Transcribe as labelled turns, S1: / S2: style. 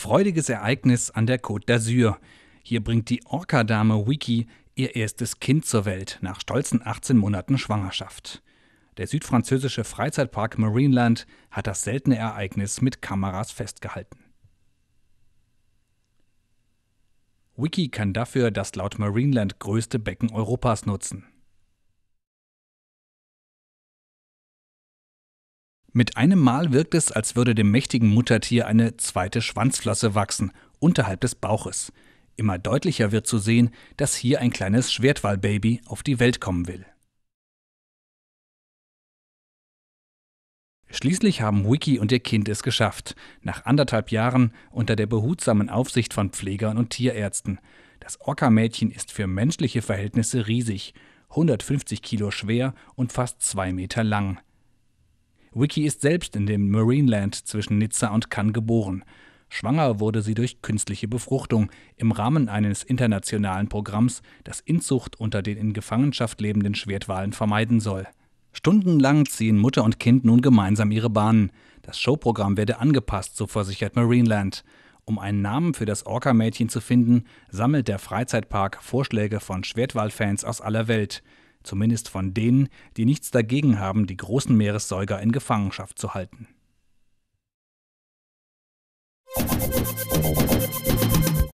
S1: freudiges Ereignis an der Côte d'Azur. Hier bringt die Orca-Dame Wiki ihr erstes Kind zur Welt nach stolzen 18 Monaten Schwangerschaft. Der südfranzösische Freizeitpark Marineland hat das seltene Ereignis mit Kameras festgehalten. Wiki kann dafür das laut Marineland größte Becken Europas nutzen. Mit einem Mal wirkt es, als würde dem mächtigen Muttertier eine zweite Schwanzflosse wachsen, unterhalb des Bauches. Immer deutlicher wird zu sehen, dass hier ein kleines Schwertwallbaby auf die Welt kommen will. Schließlich haben Wiki und ihr Kind es geschafft, nach anderthalb Jahren unter der behutsamen Aufsicht von Pflegern und Tierärzten. Das Orca-Mädchen ist für menschliche Verhältnisse riesig, 150 Kilo schwer und fast zwei Meter lang. Vicky ist selbst in dem Marineland zwischen Nizza und Cannes geboren. Schwanger wurde sie durch künstliche Befruchtung im Rahmen eines internationalen Programms, das Inzucht unter den in Gefangenschaft lebenden Schwertwahlen vermeiden soll. Stundenlang ziehen Mutter und Kind nun gemeinsam ihre Bahnen. Das Showprogramm werde angepasst, so versichert Marineland. Um einen Namen für das Orca-Mädchen zu finden, sammelt der Freizeitpark Vorschläge von Schwertwahlfans aus aller Welt zumindest von denen, die nichts dagegen haben, die großen Meeressäuger in Gefangenschaft zu halten